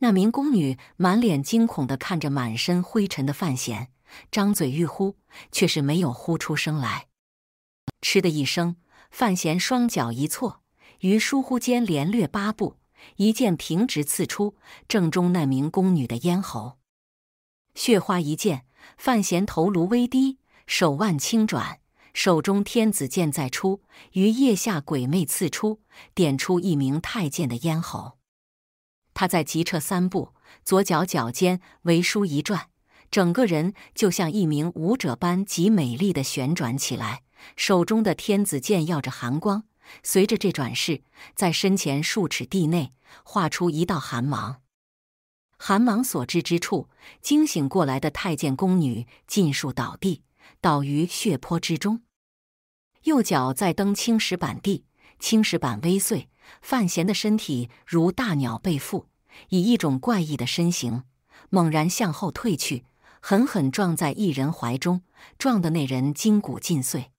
那名宫女满脸惊恐的看着满身灰尘的范闲，张嘴欲呼，却是没有呼出声来。嗤的一声，范闲双脚一错，于疏忽间连掠八步，一剑平直刺出，正中那名宫女的咽喉。血花一溅，范闲头颅微低，手腕轻转，手中天子剑再出，于腋下鬼魅刺出，点出一名太监的咽喉。他在急撤三步，左脚脚尖为舒一转，整个人就像一名舞者般极美丽的旋转起来。手中的天子剑耀着寒光，随着这转势，在身前数尺地内画出一道寒芒。寒芒所至之处，惊醒过来的太监宫女尽数倒地，倒于血泊之中。右脚再蹬青石板地，青石板微碎。范闲的身体如大鸟被缚，以一种怪异的身形猛然向后退去，狠狠撞在一人怀中，撞得那人筋骨尽碎。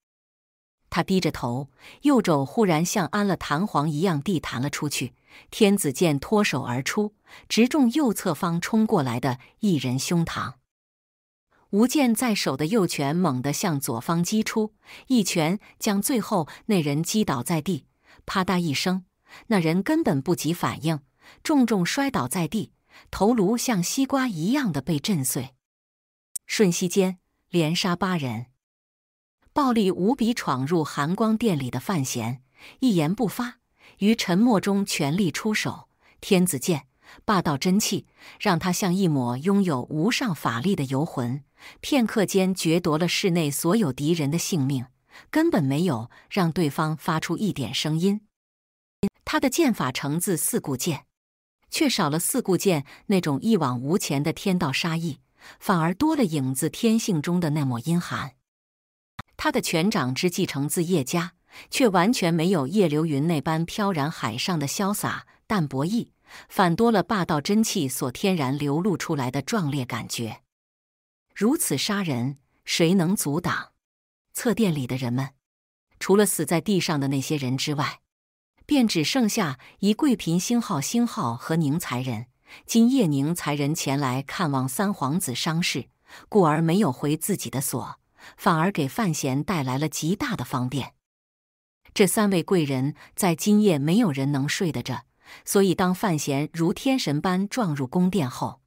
他低着头，右肘忽然像安了弹簧一样地弹了出去，天子剑脱手而出，直中右侧方冲过来的一人胸膛。无剑在手的右拳猛地向左方击出，一拳将最后那人击倒在地，啪嗒一声。那人根本不及反应，重重摔倒在地，头颅像西瓜一样的被震碎。瞬息间，连杀八人，暴力无比。闯入寒光殿里的范闲一言不发，于沉默中全力出手。天子剑，霸道真气，让他像一抹拥有无上法力的游魂。片刻间，决夺了室内所有敌人的性命，根本没有让对方发出一点声音。他的剑法成自四顾剑，却少了四顾剑那种一往无前的天道杀意，反而多了影子天性中的那抹阴寒。他的拳掌之技承自叶家，却完全没有叶流云那般飘然海上的潇洒淡泊意，反多了霸道真气所天然流露出来的壮烈感觉。如此杀人，谁能阻挡？侧殿里的人们，除了死在地上的那些人之外。便只剩下一贵嫔、星号星号和宁才人。今夜宁才人前来看望三皇子伤势，故而没有回自己的所，反而给范闲带来了极大的方便。这三位贵人在今夜没有人能睡得着，所以当范闲如天神般撞入宫殿后，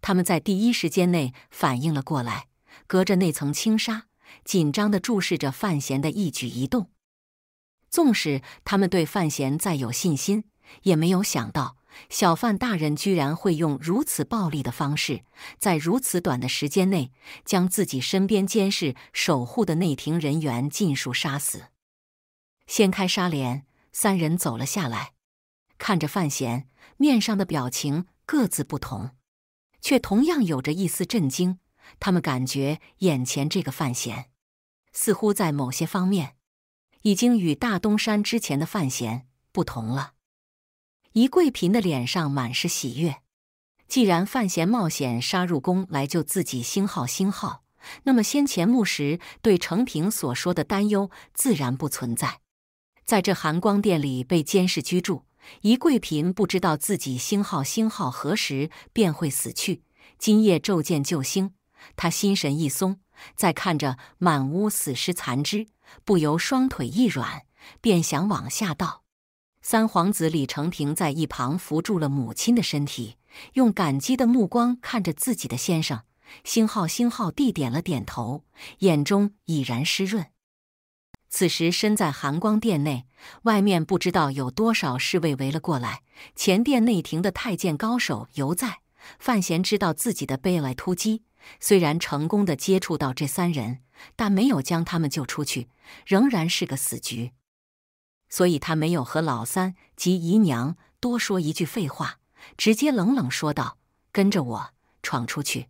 他们在第一时间内反应了过来，隔着那层轻纱，紧张地注视着范闲的一举一动。纵使他们对范闲再有信心，也没有想到小范大人居然会用如此暴力的方式，在如此短的时间内，将自己身边监视、守护的内廷人员尽数杀死。掀开纱帘，三人走了下来，看着范闲，面上的表情各自不同，却同样有着一丝震惊。他们感觉眼前这个范闲，似乎在某些方面。已经与大东山之前的范闲不同了。宜贵嫔的脸上满是喜悦。既然范闲冒险杀入宫来救自己，星号星号，那么先前木石对程平所说的担忧自然不存在。在这寒光殿里被监视居住，宜贵嫔不知道自己星号星号何时便会死去。今夜骤见救星，她心神一松。在看着满屋死尸残肢，不由双腿一软，便想往下倒。三皇子李承廷在一旁扶住了母亲的身体，用感激的目光看着自己的先生，星号星号地点了点头，眼中已然湿润。此时身在寒光殿内，外面不知道有多少侍卫围了过来。前殿内廷的太监高手犹在，范闲知道自己的被来突击。虽然成功的接触到这三人，但没有将他们救出去，仍然是个死局。所以他没有和老三及姨娘多说一句废话，直接冷冷说道：“跟着我，闯出去！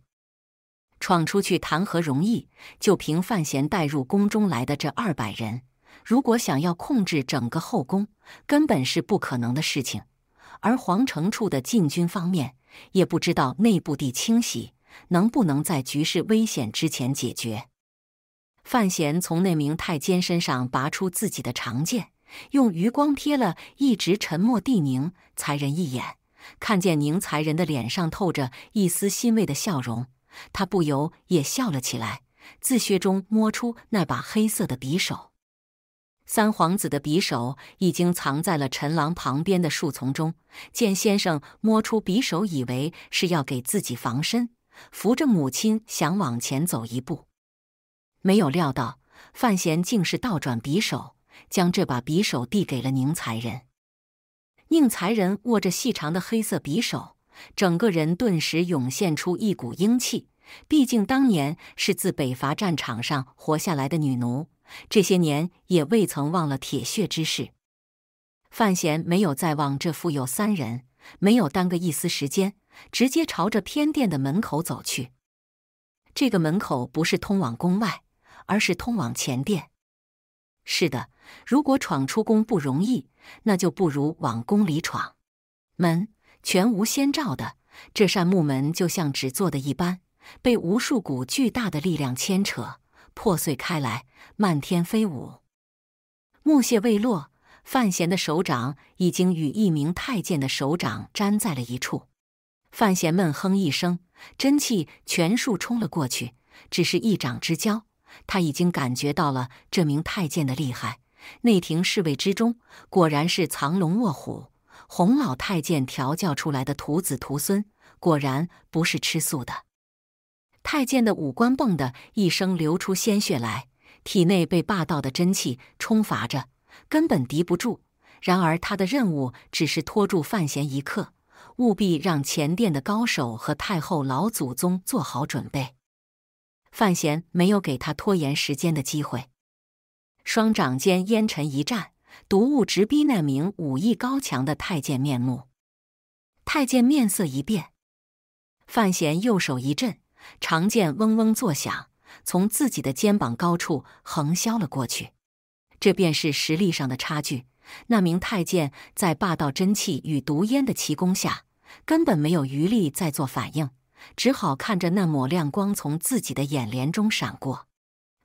闯出去谈何容易？就凭范闲带入宫中来的这二百人，如果想要控制整个后宫，根本是不可能的事情。而皇城处的禁军方面，也不知道内部地清洗。”能不能在局势危险之前解决？范闲从那名太监身上拔出自己的长剑，用余光瞥了一直沉默地宁才人一眼，看见宁财人的脸上透着一丝欣慰的笑容，他不由也笑了起来。自靴中摸出那把黑色的匕首，三皇子的匕首已经藏在了陈郎旁边的树丛中。见先生摸出匕首，以为是要给自己防身。扶着母亲想往前走一步，没有料到范闲竟是倒转匕首，将这把匕首递给了宁财人。宁财人握着细长的黑色匕首，整个人顿时涌现出一股英气。毕竟当年是自北伐战场上活下来的女奴，这些年也未曾忘了铁血之事。范闲没有再忘这富有三人。没有耽搁一丝时间，直接朝着偏殿的门口走去。这个门口不是通往宫外，而是通往前殿。是的，如果闯出宫不容易，那就不如往宫里闯。门全无先兆的这扇木门，就像纸做的一般，被无数股巨大的力量牵扯，破碎开来，漫天飞舞。木屑未落。范闲的手掌已经与一名太监的手掌粘在了一处，范闲闷哼一声，真气全数冲了过去。只是一掌之交，他已经感觉到了这名太监的厉害。内廷侍卫之中，果然是藏龙卧虎。洪老太监调教出来的徒子徒孙，果然不是吃素的。太监的五官蹦的一声流出鲜血来，体内被霸道的真气冲伐着。根本敌不住。然而，他的任务只是拖住范闲一刻，务必让前殿的高手和太后老祖宗做好准备。范闲没有给他拖延时间的机会，双掌间烟尘一战，毒雾直逼那名武艺高强的太监面目。太监面色一变，范闲右手一震，长剑嗡嗡作响，从自己的肩膀高处横削了过去。这便是实力上的差距。那名太监在霸道真气与毒烟的奇攻下，根本没有余力再做反应，只好看着那抹亮光从自己的眼帘中闪过，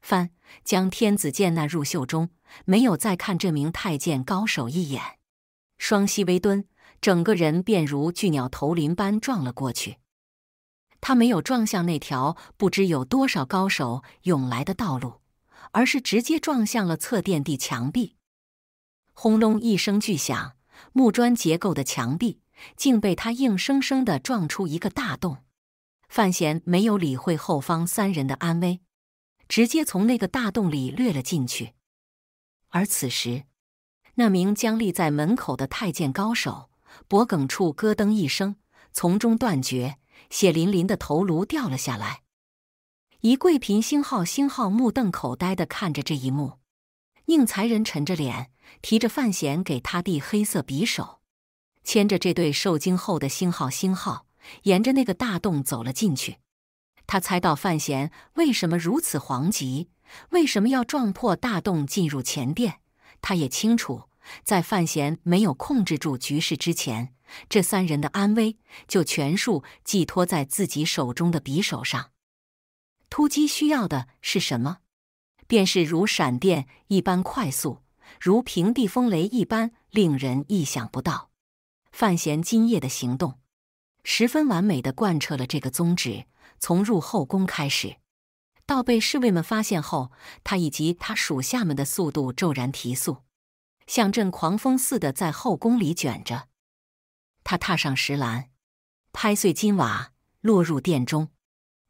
翻将天子剑纳入袖中，没有再看这名太监高手一眼，双膝微蹲，整个人便如巨鸟投林般撞了过去。他没有撞向那条不知有多少高手涌来的道路。而是直接撞向了侧殿地墙壁，轰隆一声巨响，木砖结构的墙壁竟被他硬生生的撞出一个大洞。范闲没有理会后方三人的安危，直接从那个大洞里掠了进去。而此时，那名僵立在门口的太监高手脖梗处咯噔一声，从中断绝，血淋淋的头颅掉了下来。一贵嫔星号星号目瞪口呆的看着这一幕，宁财人沉着脸，提着范闲给他递黑色匕首，牵着这对受惊后的星号星号，沿着那个大洞走了进去。他猜到范闲为什么如此惶急，为什么要撞破大洞进入前殿。他也清楚，在范闲没有控制住局势之前，这三人的安危就全数寄托在自己手中的匕首上。突击需要的是什么？便是如闪电一般快速，如平地风雷一般令人意想不到。范闲今夜的行动，十分完美的贯彻了这个宗旨。从入后宫开始，到被侍卫们发现后，他以及他属下们的速度骤然提速，像阵狂风似的在后宫里卷着。他踏上石栏，拍碎金瓦，落入殿中。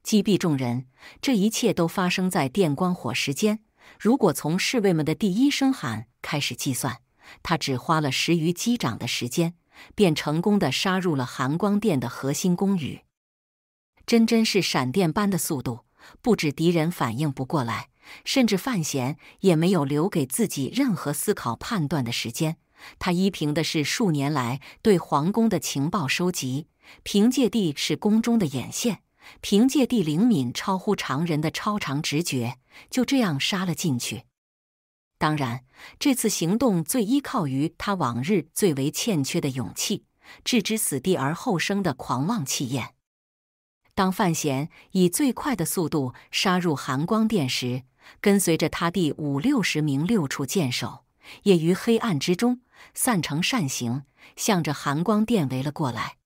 击毙众人，这一切都发生在电光火石间。如果从侍卫们的第一声喊开始计算，他只花了十余击掌的时间，便成功的杀入了寒光殿的核心宫宇。真真是闪电般的速度，不止敌人反应不过来，甚至范闲也没有留给自己任何思考判断的时间。他依凭的是数年来对皇宫的情报收集，凭借地是宫中的眼线。凭借地灵敏超乎常人的超常直觉，就这样杀了进去。当然，这次行动最依靠于他往日最为欠缺的勇气，置之死地而后生的狂妄气焰。当范闲以最快的速度杀入寒光殿时，跟随着他第五六十名六处剑手，也于黑暗之中散成扇形，向着寒光殿围了过来。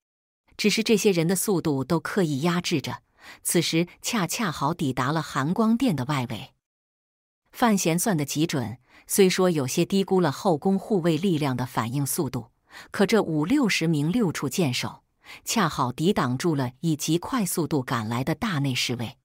只是这些人的速度都刻意压制着，此时恰恰好抵达了寒光殿的外围。范闲算得极准，虽说有些低估了后宫护卫力量的反应速度，可这五六十名六处剑手恰好抵挡住了以极快速度赶来的大内侍卫。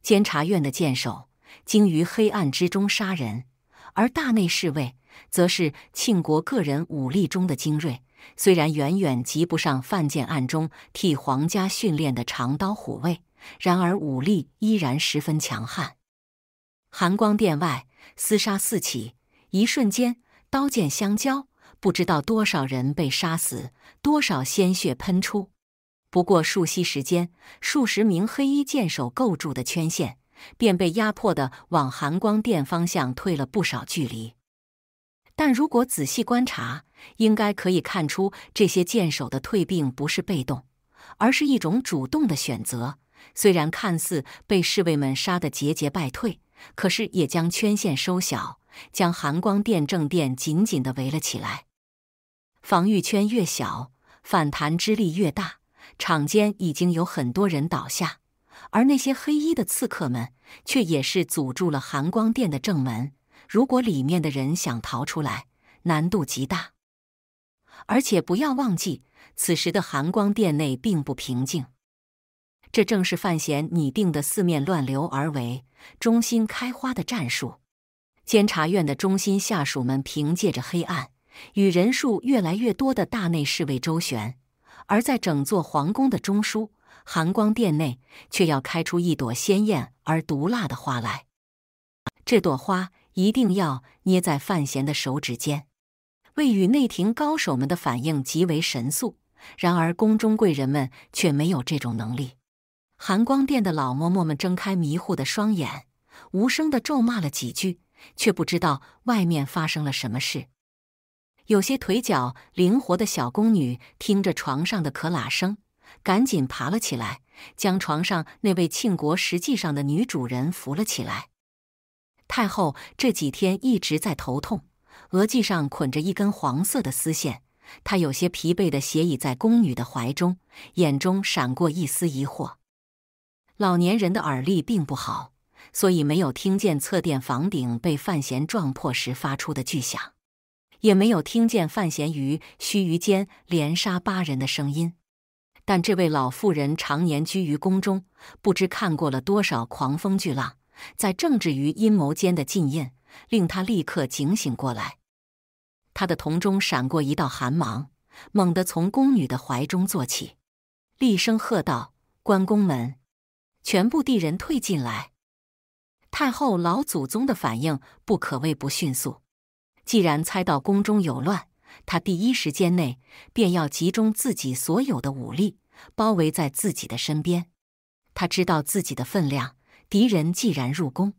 监察院的剑手精于黑暗之中杀人，而大内侍卫则是庆国个人武力中的精锐。虽然远远及不上范建案中替皇家训练的长刀虎卫，然而武力依然十分强悍。寒光殿外厮杀四起，一瞬间刀剑相交，不知道多少人被杀死，多少鲜血喷出。不过数息时间，数十名黑衣剑手构筑的圈线便被压迫的往寒光殿方向退了不少距离。但如果仔细观察，应该可以看出，这些剑手的退并不是被动，而是一种主动的选择。虽然看似被侍卫们杀得节节败退，可是也将圈线收小，将寒光殿正殿紧紧地围了起来。防御圈越小，反弹之力越大。场间已经有很多人倒下，而那些黑衣的刺客们却也是阻住了寒光殿的正门。如果里面的人想逃出来，难度极大。而且不要忘记，此时的寒光殿内并不平静。这正是范闲拟定的四面乱流而为、中心开花的战术。监察院的中心下属们凭借着黑暗，与人数越来越多的大内侍卫周旋；而在整座皇宫的中枢——寒光殿内，却要开出一朵鲜艳而毒辣的花来。这朵花。一定要捏在范闲的手指间。未与内廷高手们的反应极为神速，然而宫中贵人们却没有这种能力。寒光殿的老嬷嬷们睁开迷糊的双眼，无声的咒骂了几句，却不知道外面发生了什么事。有些腿脚灵活的小宫女听着床上的咳喇声，赶紧爬了起来，将床上那位庆国实际上的女主人扶了起来。太后这几天一直在头痛，额髻上捆着一根黄色的丝线。她有些疲惫的斜倚在宫女的怀中，眼中闪过一丝疑惑。老年人的耳力并不好，所以没有听见侧殿房顶被范闲撞破时发出的巨响，也没有听见范闲于须臾间连杀八人的声音。但这位老妇人常年居于宫中，不知看过了多少狂风巨浪。在政治与阴谋间的禁印，令他立刻警醒过来。他的瞳中闪过一道寒芒，猛地从宫女的怀中坐起，厉声喝道：“关宫门！全部地人退进来！”太后老祖宗的反应不可谓不迅速。既然猜到宫中有乱，她第一时间内便要集中自己所有的武力，包围在自己的身边。他知道自己的分量。敌人既然入宫，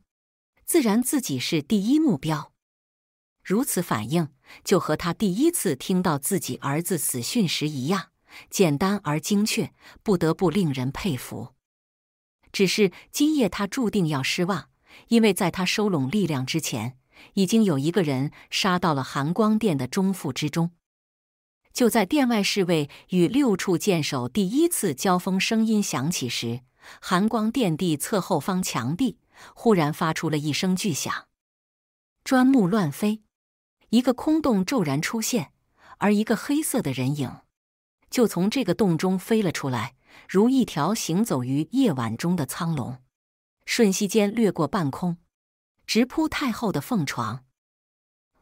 自然自己是第一目标。如此反应，就和他第一次听到自己儿子死讯时一样，简单而精确，不得不令人佩服。只是今夜他注定要失望，因为在他收拢力量之前，已经有一个人杀到了寒光殿的中腹之中。就在殿外侍卫与六处剑手第一次交锋，声音响起时。寒光垫地侧后方墙壁，忽然发出了一声巨响，砖木乱飞，一个空洞骤然出现，而一个黑色的人影就从这个洞中飞了出来，如一条行走于夜晚中的苍龙，瞬息间掠过半空，直扑太后的凤床。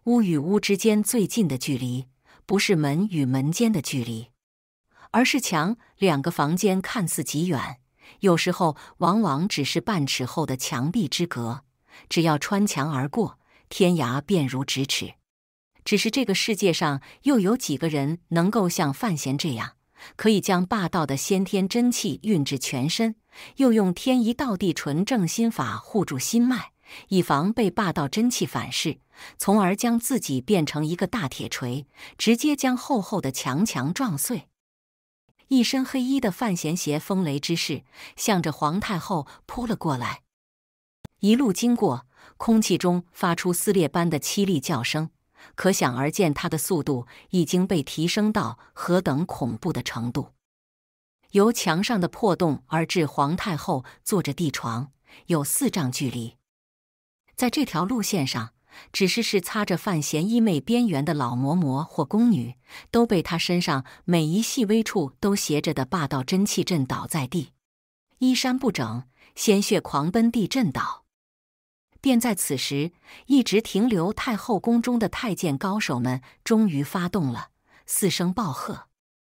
屋与屋之间最近的距离，不是门与门间的距离，而是墙。两个房间看似极远。有时候，往往只是半尺厚的墙壁之隔，只要穿墙而过，天涯便如咫尺。只是这个世界上又有几个人能够像范闲这样，可以将霸道的先天真气运至全身，又用天一道地纯正心法护住心脉，以防被霸道真气反噬，从而将自己变成一个大铁锤，直接将厚厚的墙墙撞碎。一身黑衣的范闲携风雷之势，向着皇太后扑了过来。一路经过，空气中发出撕裂般的凄厉叫声，可想而见他的速度已经被提升到何等恐怖的程度。由墙上的破洞而至，皇太后坐着地床，有四丈距离。在这条路线上。只是是擦着范闲衣袂边缘的老嬷嬷或宫女，都被他身上每一细微处都携着的霸道真气震倒在地，衣衫不整，鲜血狂奔地震倒。便在此时，一直停留太后宫中的太监高手们终于发动了，四声暴喝，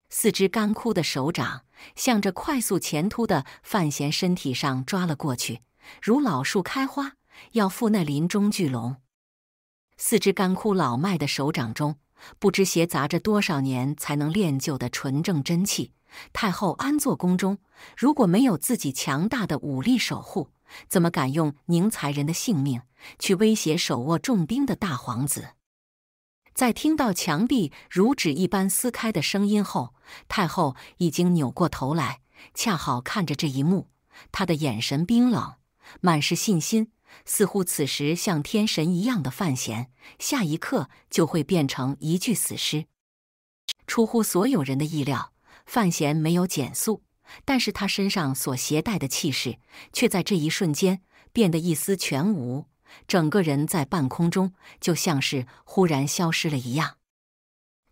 四只干枯的手掌向着快速前突的范闲身体上抓了过去，如老树开花，要赴那林中巨龙。四肢干枯老迈的手掌中，不知携杂着多少年才能练就的纯正真气。太后安坐宫中，如果没有自己强大的武力守护，怎么敢用宁才人的性命去威胁手握重兵的大皇子？在听到墙壁如纸一般撕开的声音后，太后已经扭过头来，恰好看着这一幕。她的眼神冰冷，满是信心。似乎此时像天神一样的范闲，下一刻就会变成一具死尸。出乎所有人的意料，范闲没有减速，但是他身上所携带的气势，却在这一瞬间变得一丝全无，整个人在半空中就像是忽然消失了一样。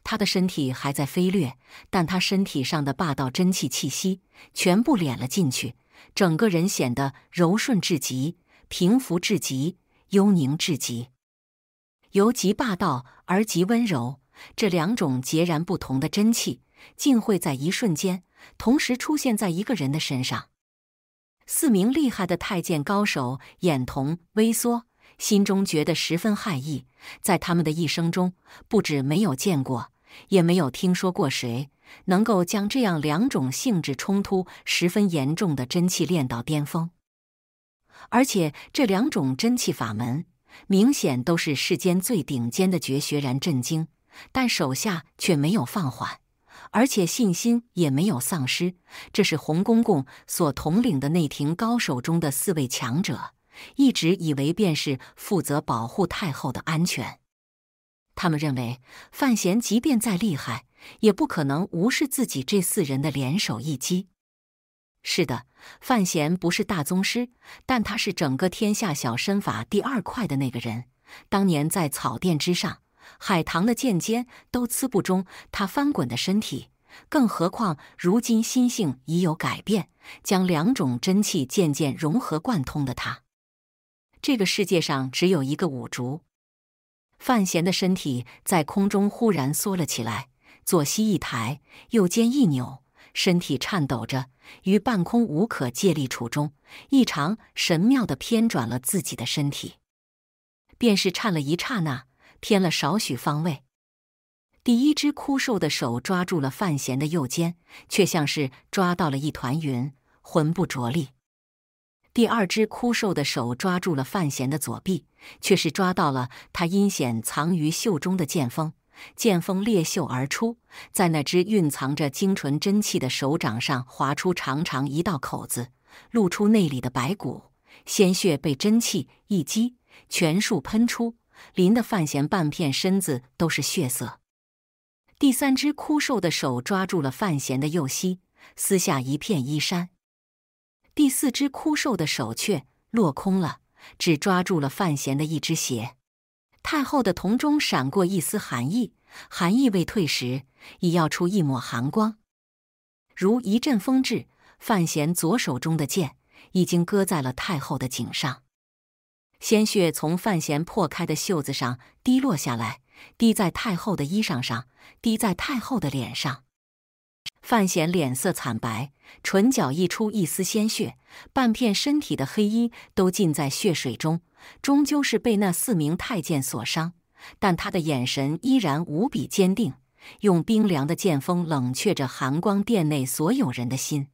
他的身体还在飞掠，但他身体上的霸道真气气息全部敛了进去，整个人显得柔顺至极。平伏至极，幽宁至极，由极霸道而极温柔，这两种截然不同的真气，竟会在一瞬间同时出现在一个人的身上。四名厉害的太监高手眼瞳微缩，心中觉得十分骇异。在他们的一生中，不止没有见过，也没有听说过谁能够将这样两种性质冲突十分严重的真气练到巅峰。而且这两种真气法门明显都是世间最顶尖的绝学，然震惊，但手下却没有放缓，而且信心也没有丧失。这是洪公公所统领的内廷高手中的四位强者，一直以为便是负责保护太后的安全。他们认为范闲即便再厉害，也不可能无视自己这四人的联手一击。是的，范闲不是大宗师，但他是整个天下小身法第二快的那个人。当年在草甸之上，海棠的剑尖都刺不中他翻滚的身体，更何况如今心性已有改变，将两种真气渐渐融合贯通的他，这个世界上只有一个五竹。范闲的身体在空中忽然缩了起来，左膝一抬，右肩一扭。身体颤抖着，于半空无可借力处中，异常神妙的偏转了自己的身体，便是颤了一刹那，偏了少许方位。第一只枯瘦的手抓住了范闲的右肩，却像是抓到了一团云，魂不着力；第二只枯瘦的手抓住了范闲的左臂，却是抓到了他阴险藏于袖中的剑锋。剑锋裂袖而出，在那只蕴藏着精纯真气的手掌上划出长长一道口子，露出内里的白骨，鲜血被真气一击，全数喷出，淋得范闲半片身子都是血色。第三只枯瘦的手抓住了范闲的右膝，撕下一片衣衫。第四只枯瘦的手却落空了，只抓住了范闲的一只鞋。太后的瞳中闪过一丝寒意，寒意未退时，已耀出一抹寒光，如一阵风至。范闲左手中的剑已经搁在了太后的颈上，鲜血从范闲破开的袖子上滴落下来，滴在太后的衣裳上，滴在太后的脸上。范闲脸色惨白，唇角溢出一丝鲜血，半片身体的黑衣都浸在血水中。终究是被那四名太监所伤，但他的眼神依然无比坚定，用冰凉的剑锋冷却着寒光殿内所有人的心。